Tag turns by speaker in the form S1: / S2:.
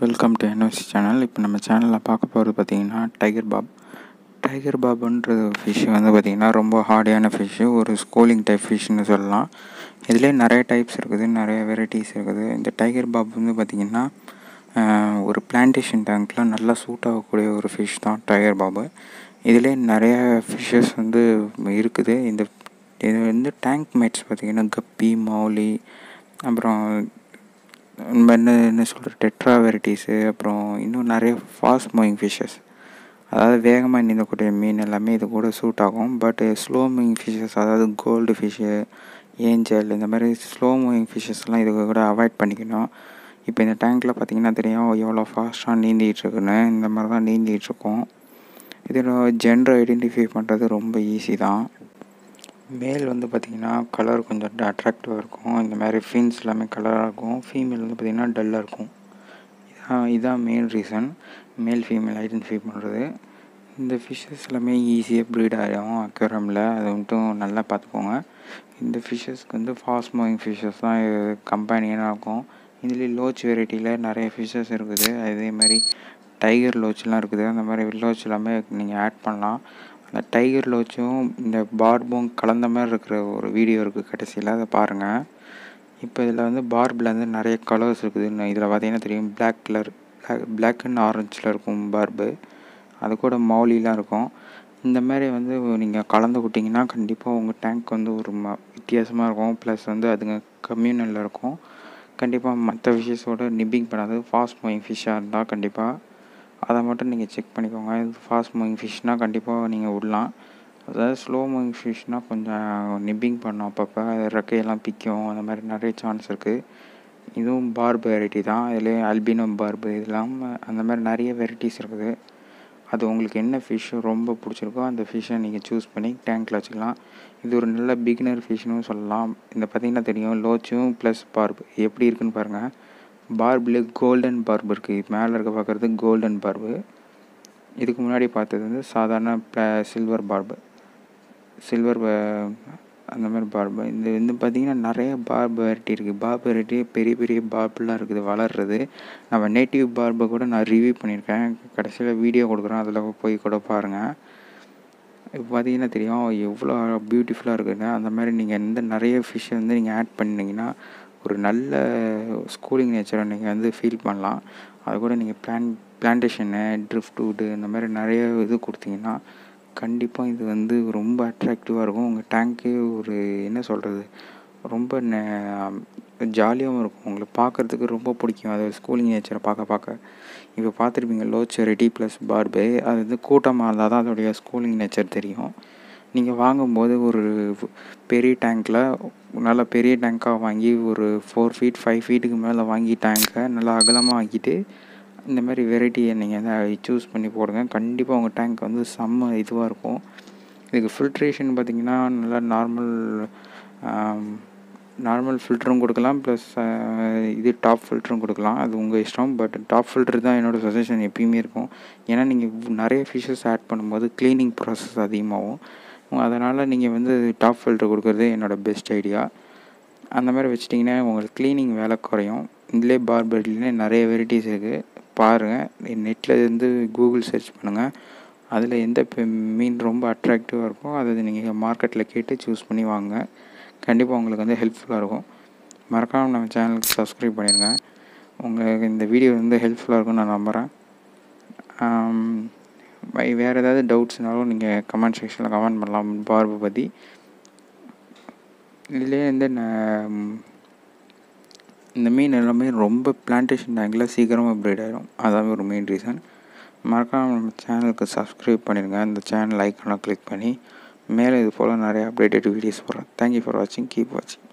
S1: welcome to NOC channel இப்போ நம்ம சேனலில் பார்க்க போகிறது பார்த்தீங்கன்னா டைகர் பாப் டைகர் பாபுன்ற ஃபிஷ் வந்து பார்த்திங்கன்னா ரொம்ப ஹார்டியான ஃபிஷ்ஷு ஒரு ஸ்கூலிங் டைப் ஃபிஷ்னு சொல்லலாம் இதிலே நிறைய டைப்ஸ் இருக்குது நிறைய வெரைட்டிஸ் இருக்குது இந்த டைகர் பாப் வந்து பார்த்திங்கன்னா ஒரு பிளான்டேஷன் டேங்க்கில் நல்லா சூட் ஆகக்கூடிய ஒரு ஃபிஷ் தான் டைகர் பாபு இதிலே நிறைய ஃபிஷ்ஷஸ் வந்து இருக்குது இந்த இது வந்து டேங்க் மேட்ஸ் பார்த்திங்கன்னா கப்பி மௌலி அப்புறம் என்ன என்ன சொல்கிறது டெட்ரா வெரைட்டிஸு அப்புறம் இன்னும் நிறைய ஃபாஸ்ட் மூவிங் ஃபிஷ்ஷஸ் அதாவது வேகமாக நீந்தக்கூடிய மீன் எல்லாமே இது கூட சூட் ஆகும் பட் ஸ்லோ மூவிங் ஃபிஷ்ஷஸ் அதாவது கோல்டு ஃபிஷ்ஷு ஏஞ்சல் இந்த மாதிரி ஸ்லோ மூவிங் ஃபிஷ்ஷஸ்லாம் இது கூட அவாய்ட் பண்ணிக்கணும் இப்போ இந்த டேங்கில் பார்த்திங்கன்னா தெரியும் எவ்வளோ ஃபாஸ்ட்டாக நீந்திகிட்ருக்குன்னு இந்த மாதிரி தான் நீந்திகிட்ருக்கோம் இதில் ஜென்டர் ஐடென்டிஃபை பண்ணுறது ரொம்ப ஈஸி தான் மேல் வந்து பார்த்திங்கன்னா கலர் கொஞ்சம் அட்ராக்டிவாக இருக்கும் இந்த மாதிரி ஃபீன்ஸ் எல்லாமே கலராக இருக்கும் ஃபீமேல் வந்து பார்த்திங்கன்னா டல்லாக இருக்கும் இதான் இதான் main reason male female identify பண்ணுறது இந்த ஃபிஷ்ஷஸ் எல்லாமே ஈஸியாக ப்ரீட் ஆகிடும் அக்யூரமில் அது மட்டும் நல்லா பார்த்துக்கோங்க இந்த ஃபிஷ்ஷஸ்க்கு வந்து ஃபாஸ்ட் மூவிங் ஃபிஷ்ஷஸ் தான் கம்பெனியாக இருக்கும் இதுலேயும் லோச் வெரைட்டியில் நிறைய ஃபிஷ்ஷஸ் இருக்குது அதேமாதிரி டைகர் லோச்செலாம் இருக்குது அந்த மாதிரி லோச் எல்லாமே நீங்கள் ஆட் பண்ணலாம் அந்த டைகர் லோச்சும் இந்த பார்பும் கலந்த மாதிரி இருக்கிற ஒரு வீடியோ இருக்குது கடைசியில் அதை பாருங்கள் இப்போ இதில் வந்து பார்பில் வந்து நிறைய கலர்ஸ் இருக்குது இதில் பார்த்தீங்கன்னா தெரியும் பிளாக் கலர் பிளாக் அண்ட் ஆரஞ்சில் இருக்கும் பார்பு அது கூட மௌலிலாம் இருக்கும் இந்த மாதிரி வந்து நீங்கள் கலந்து விட்டிங்கன்னா கண்டிப்பாக உங்கள் டேங்க் வந்து ஒரு ம வித்தியாசமாக இருக்கும் ப்ளஸ் வந்து அதுங்க கம்யூனலில் இருக்கும் கண்டிப்பாக மற்ற ஃபிஷ்ஷஸோட நிப்பிங் பண்ணாது ஃபாஸ்ட் மூவிங் ஃபிஷ்ஷாக இருந்தால் கண்டிப்பாக அதை மட்டும் நீங்கள் செக் பண்ணிக்கோங்க இது ஃபாஸ்ட் மூவிங் ஃபிஷ்னால் கண்டிப்பாக நீங்கள் விடலாம் அதாவது ஸ்லோ மூவிங் ஃபிஷ்னால் கொஞ்சம் நிப்பிங் பண்ணோம் அப்பப்போ அது ரெக்கையெல்லாம் பிக்கும் அந்த மாதிரி நிறைய சான்ஸ் இருக்குது இதுவும் பார்ப் வெரைட்டி தான் இதுலேயே அல்பினோ பார்ப் இதெல்லாம் அந்த மாதிரி நிறைய வெரைட்டிஸ் இருக்குது அது உங்களுக்கு என்ன ஃபிஷ் ரொம்ப பிடிச்சிருக்கோ அந்த ஃபிஷ்ஷை நீங்கள் சூஸ் பண்ணி டேங்க்கில் வச்சுக்கலாம் இது ஒரு நல்ல பிகினர் ஃபிஷ்னும் சொல்லலாம் இந்த பார்த்திங்கன்னா தெரியும் லோச்சும் ப்ளஸ் பார்ப் எப்படி இருக்குன்னு பாருங்கள் பார்பில் கோல்டன் பார்பு இருக்குது மேலே இருக்க பார்க்குறது கோல்டன் பார்பு இதுக்கு முன்னாடி பார்த்தது வந்து சாதாரண சில்வர் பார்பு சில்வர் அந்த மாதிரி பார்பு இந்த வந்து பார்த்திங்கன்னா நிறைய பார்பு வெரைட்டி இருக்குது பார்பு வெரைட்டி பெரிய பெரிய பார்புலாம் இருக்குது வளர்றது நம்ம நேட்டிவ் பார்பை கூட நான் ரிவ்யூ பண்ணியிருக்கேன் கடைசியில் வீடியோ கொடுக்குறேன் அதில் போய் கூட பாருங்கள் இப்போ பார்த்தீங்கன்னா தெரியும் எவ்வளோ பியூட்டிஃபுல்லாக இருக்குதுன்னு அந்த மாதிரி நீங்கள் எந்த நிறைய ஃபிஷ்ஷை வந்து நீங்கள் ஆட் பண்ணிங்கன்னா ஒரு நல்ல ஸ்கூலிங் நேச்சரை நீங்கள் வந்து ஃபீல் பண்ணலாம் அது கூட நீங்கள் பிளான் பிளான்டேஷனு வுட்டு இந்த மாதிரி நிறைய இது கொடுத்தீங்கன்னா கண்டிப்பாக இது வந்து ரொம்ப அட்ராக்டிவாக இருக்கும் உங்கள் டேங்க்கே ஒரு என்ன சொல்கிறது ரொம்ப நே ஜாலியாகவும் இருக்கும் உங்களை பார்க்குறதுக்கு ரொம்ப பிடிக்கும் அது ஸ்கூலிங் நேச்சரை பார்க்க பார்க்க இப்போ பார்த்துருப்பீங்க லோச்சரிட்டி ப்ளஸ் பார்பே அது வந்து கூட்டமாக இருந்தால் தான் அதோடைய ஸ்கூலிங் நேச்சர் தெரியும் நீங்கள் வாங்கும்போது ஒரு பெரிய டேங்க்கில் நல்லா பெரிய டேங்காக வாங்கி ஒரு ஃபோர் ஃபீட் ஃபைவ் ஃபீட்டுக்கு மேலே வாங்கி டேங்க்கை நல்லா அகலமாக ஆக்கிட்டு இந்த மாதிரி வெரைட்டியை நீங்கள் தான் சூஸ் பண்ணி போடுங்க கண்டிப்பாக உங்கள் டேங்க் வந்து செம்ம இதுவாக இருக்கும் இதுக்கு ஃபில்ட்ரேஷன் பார்த்திங்கன்னா நல்லா நார்மல் நார்மல் ஃபில்டரும் கொடுக்கலாம் ப்ளஸ் இது டாப் ஃபில்டரும் கொடுக்கலாம் அது உங்கள் இஷ்டம் பட் டாப் ஃபில்டர் தான் என்னோடய சஜஷன் எப்பயுமே இருக்கும் ஏன்னா நீங்கள் நிறைய ஃபிஷஸ் ஆட் பண்ணும்போது க்ளீனிங் ப்ராசஸ் அதிகமாகும் அதனால் நீங்கள் வந்து டாப் ஃபில்ட்ரு கொடுக்குறது என்னோடய பெஸ்ட் ஐடியா அந்த மாதிரி வச்சிட்டிங்கன்னா உங்களுக்கு க்ளீனிங் வேலை குறையும் இதிலே பார்பெட்லேயே நிறைய வெரைட்டிஸ் இருக்குது பாருங்கள் நெட்டில் இருந்து கூகுள் சர்ச் பண்ணுங்கள் அதில் எந்த மீன் ரொம்ப அட்ராக்டிவாக இருக்கோ அதை நீங்கள் மார்க்கெட்டில் கேட்டு சூஸ் பண்ணி வாங்க கண்டிப்பாக உங்களுக்கு வந்து ஹெல்ப்ஃபுல்லாக இருக்கும் மறக்காமல் நம்ம சேனலுக்கு சப்ஸ்கிரைப் பண்ணிடுங்க உங்களுக்கு இந்த வீடியோ வந்து ஹெல்ப்ஃபுல்லாக இருக்கும்னு நான் நம்புகிறேன் வேறு ஏதாவது டவுட்ஸ்னாலும் நீங்கள் கமெண்ட் செக்ஷனில் கமெண்ட் பண்ணலாம் பார்பை பற்றி இதிலே வந்து இந்த மீன் எல்லாமே ரொம்ப பிளான்டேஷன் டேங்கில் சீக்கிரமாக ப்ரீட் ஆகிடும் அதான் ஒரு மெயின் ரீசன் மறக்காமல் நம்ம சேனலுக்கு சப்ஸ்கிரைப் பண்ணிடுங்க அந்த சேனல் ஐக்கானை கிளிக் பண்ணி மேலே இது போல் நிறையா அப்டேட்டட் வீடியோஸ் போடுறேன் தேங்க்யூ ஃபார் வாட்சிங் கீப் வாட்சிங்